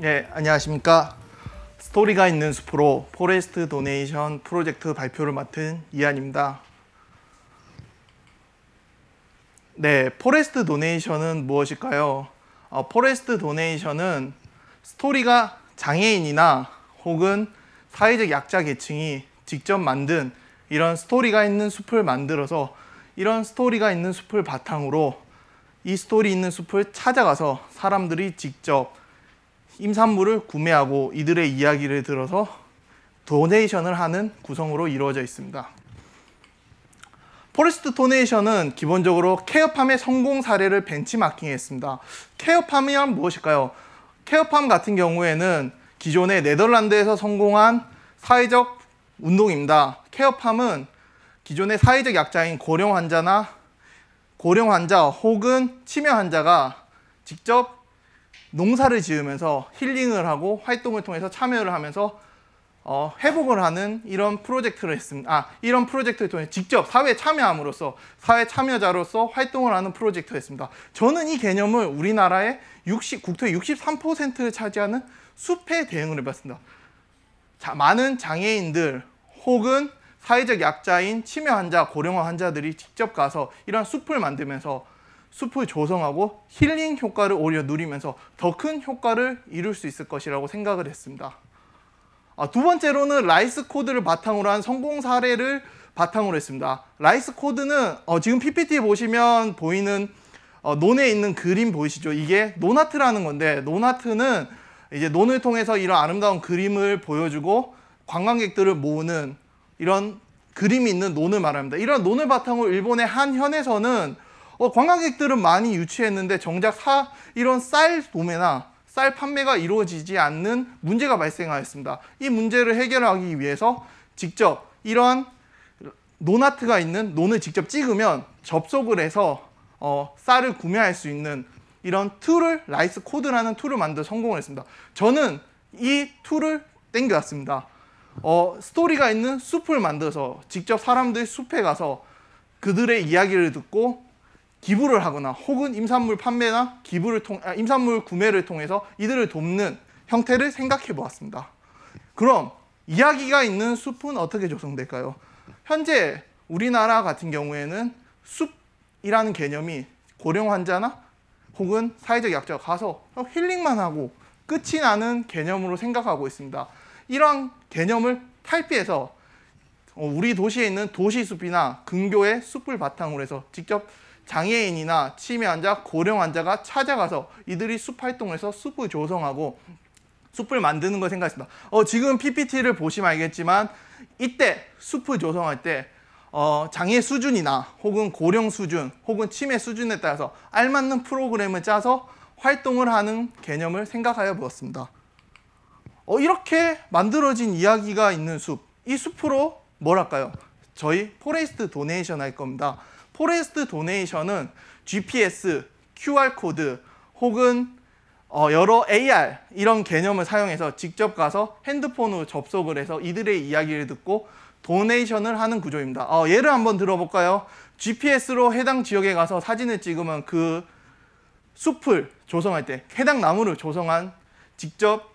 네, 안녕하십니까. 스토리가 있는 숲으로 포레스트 도네이션 프로젝트 발표를 맡은 이한입니다. 네, 포레스트 도네이션은 무엇일까요? 어, 포레스트 도네이션은 스토리가 장애인이나 혹은 사회적 약자 계층이 직접 만든 이런 스토리가 있는 숲을 만들어서 이런 스토리가 있는 숲을 바탕으로 이 스토리 있는 숲을 찾아가서 사람들이 직접 임산물을 구매하고 이들의 이야기를 들어서 도네이션을 하는 구성으로 이루어져 있습니다. 포레스트 도네이션은 기본적으로 케어팜의 성공 사례를 벤치마킹했습니다. 케어팜이란 무엇일까요? 케어팜 같은 경우에는 기존의 네덜란드에서 성공한 사회적 운동입니다. 케어팜은 기존의 사회적 약자인 고령 환자나 고령 환자 혹은 치매 환자가 직접 농사를 지으면서 힐링을 하고 활동을 통해서 참여를 하면서 어, 회복을 하는 이런 프로젝트를 했습니다. 아, 이런 프로젝트를 통해 직접 사회 참여함으로써 사회 참여자로서 활동을 하는 프로젝트를 했습니다. 저는 이 개념을 우리나라의 60, 국토의 63%를 차지하는 숲해 대응을 해봤습니다. 자, 많은 장애인들 혹은 사회적 약자인 치매 환자, 고령화 환자들이 직접 가서 이런 숲을 만들면서 수프 조성하고 힐링 효과를 오히려 누리면서 더 큰 효과를 이룰 수 있을 것이라고 생각을 했습니다. 아, 두 번째로는 라이스 코드를 바탕으로 한 성공 사례를 바탕으로 했습니다. 라이스 코드는 어, 지금 PPT 보시면 보이는 어, 논에 있는 그림 보이시죠? 이게 논아트라는 건데 논아트는 이제 논을 통해서 이런 아름다운 그림을 보여주고 관광객들을 모으는 이런 그림이 있는 논을 말합니다. 이런 논을 바탕으로 일본의 한 현에서는 어, 관광객들은 많이 유치했는데 정작 사, 이런 쌀 도매나 쌀 판매가 이루어지지 않는 문제가 발생하였습니다. 이 문제를 해결하기 위해서 직접 이러한 논아트가 있는 논을 직접 찍으면 접속을 해서 어, 쌀을 구매할 수 있는 이런 툴을 라이스 코드라는 툴을 만들어 성공을 했습니다. 저는 이 툴을 땡겨왔습니다. 어, 스토리가 있는 숲을 만들어서 직접 사람들이 숲에 가서 그들의 이야기를 듣고 기부를 하거나 혹은 임산물 판매나 기부를 통 아, 임산물 구매를 통해서 이들을 돕는 형태를 생각해 보았습니다. 그럼 이야기가 있는 숲은 어떻게 조성될까요? 현재 우리나라 같은 경우에는 숲이라는 개념이 고령 환자나 혹은 사회적 약자가 가서 어, 힐링만 하고 끝이 나는 개념으로 생각하고 있습니다. 이런 개념을 탈피해서 어, 우리 도시에 있는 도시숲이나 근교의 숲을 바탕으로 해서 직접 장애인이나 치매 환자, 고령 환자가 찾아가서 이들이 숲 활동에서 숲을 조성하고 숲을 만드는 걸 생각했습니다. 어, 지금 PPT를 보시면 알겠지만 이때 숲을 조성할 때 어, 장애 수준이나 혹은 고령 수준 혹은 치매 수준에 따라서 알맞는 프로그램을 짜서 활동을 하는 개념을 생각하여 보았습니다. 어, 이렇게 만들어진 이야기가 있는 숲, 이 숲으로 뭐랄까요? 저희 포레스트 도네이션 할 겁니다. 포레스트 도네이션은 GPS, QR코드 혹은 어, 여러 AR 이런 개념을 사용해서 직접 가서 핸드폰으로 접속을 해서 이들의 이야기를 듣고 도네이션을 하는 구조입니다. 어, 예를 한번 들어볼까요? GPS로 해당 지역에 가서 사진을 찍으면 그 숲을 조성할 때 해당 나무를 조성한 직접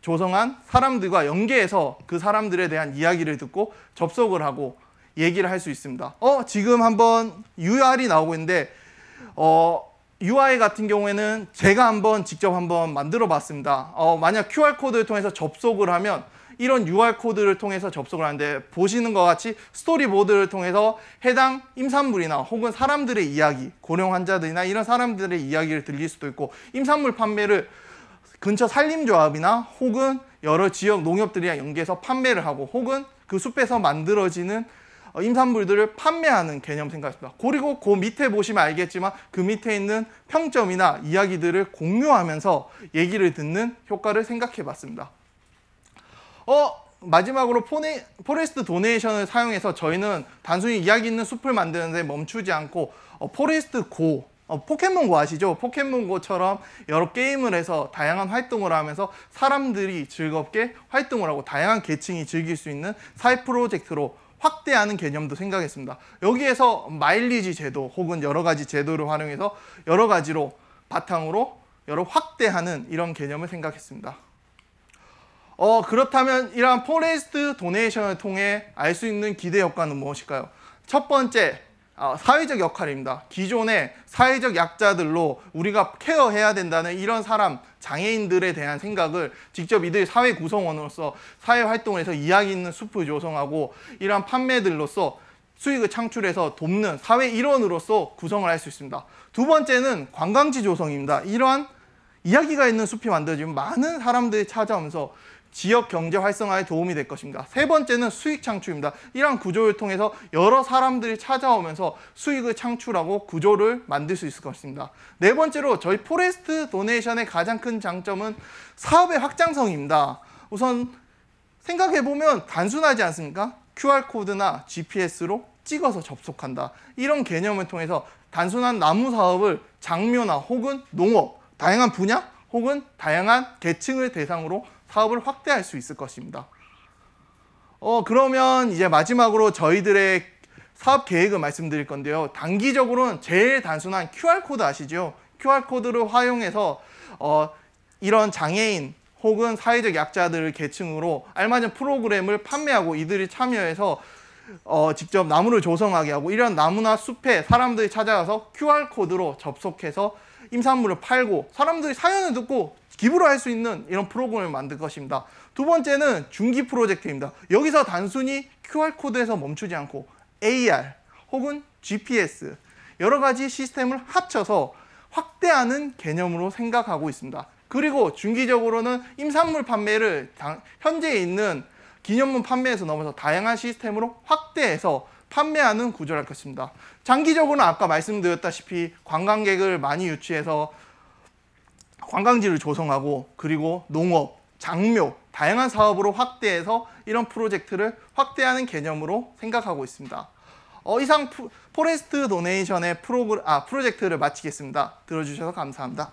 조성한 사람들과 연계해서 그 사람들에 대한 이야기를 듣고 접속을 하고 얘기를 할 수 있습니다. 어, 지금 한번 UR이 나오고 있는데 어, UI 같은 경우에는 제가 한번 직접 한번 만들어 봤습니다. 어, 만약 QR코드를 통해서 접속을 하면 이런 UR코드를 통해서 접속을 하는데 보시는 것 같이 스토리보드를 통해서 해당 임산물이나 혹은 사람들의 이야기, 고령 환자들이나 이런 사람들의 이야기를 들릴 수도 있고 임산물 판매를 근처 산림조합이나 혹은 여러 지역 농협들이랑 연계해서 판매를 하고 혹은 그 숲에서 만들어지는 어, 임산물들을 판매하는 개념 생각했습니다. 그리고 그 밑에 보시면 알겠지만 그 밑에 있는 평점이나 이야기들을 공유하면서 얘기를 듣는 효과를 생각해봤습니다. 어, 마지막으로 포네, 포레스트 도네이션을 사용해서 저희는 단순히 이야기 있는 숲을 만드는데 멈추지 않고 어, 포레스트 고 어, 포켓몬고 아시죠? 포켓몬고처럼 여러 게임을 해서 다양한 활동을 하면서 사람들이 즐겁게 활동을 하고 다양한 계층이 즐길 수 있는 사회 프로젝트로 확대하는 개념도 생각했습니다. 여기에서 마일리지 제도 혹은 여러 가지 제도를 활용해서 여러 가지로 바탕으로 여러 확대하는 이런 개념을 생각했습니다. 어, 그렇다면 이러한 포레스트 도네이션을 통해 알 수 있는 기대 효과는 무엇일까요? 첫 번째, 아, 사회적 역할입니다. 기존의 사회적 약자들로 우리가 케어해야 된다는 이런 사람, 장애인들에 대한 생각을 직접 이들 사회 구성원으로서 사회 활동에서 이야기 있는 숲을 조성하고 이러한 판매들로서 수익을 창출해서 돕는 사회 일원으로서 구성을 할 수 있습니다. 두 번째는 관광지 조성입니다. 이러한 이야기가 있는 숲이 만들어지면 많은 사람들이 찾아오면서 지역 경제 활성화에 도움이 될 것입니다. 세 번째는 수익 창출입니다. 이러한 구조를 통해서 여러 사람들이 찾아오면서 수익을 창출하고 구조를 만들 수 있을 것입니다. 네 번째로 저희 포레스트 도네이션의 가장 큰 장점은 사업의 확장성입니다. 우선 생각해보면 단순하지 않습니까? QR코드나 GPS로 찍어서 접속한다. 이런 개념을 통해서 단순한 나무 사업을 장묘나 혹은 농업, 다양한 분야 혹은 다양한 계층을 대상으로 사업을 확대할 수 있을 것입니다. 어, 그러면 이제 마지막으로 저희들의 사업 계획을 말씀드릴 건데요. 단기적으로는 제일 단순한 QR코드 아시죠? QR코드를 활용해서 어, 이런 장애인 혹은 사회적 약자들을 계층으로 알맞은 프로그램을 판매하고 이들이 참여해서 어, 직접 나무를 조성하게 하고 이런 나무나 숲에 사람들이 찾아가서 QR코드로 접속해서 임산물을 팔고 사람들이 사연을 듣고 기부를 할 수 있는 이런 프로그램을 만들 것입니다. 두 번째는 중기 프로젝트입니다. 여기서 단순히 QR코드에서 멈추지 않고 AR 혹은 GPS 여러 가지 시스템을 합쳐서 확대하는 개념으로 생각하고 있습니다. 그리고 중기적으로는 임산물 판매를 현재 있는 기념품 판매에서 넘어서 다양한 시스템으로 확대해서 판매하는 구조를할 것입니다. 장기적으로는 아까 말씀드렸다시피 관광객을 많이 유치해서 관광지를 조성하고 그리고 농업, 장묘, 다양한 사업으로 확대해서 이런 프로젝트를 확대하는 개념으로 생각하고 있습니다. 어, 이상 포레스트 도네이션의 프로그, 아, 프로젝트를 마치겠습니다. 들어주셔서 감사합니다.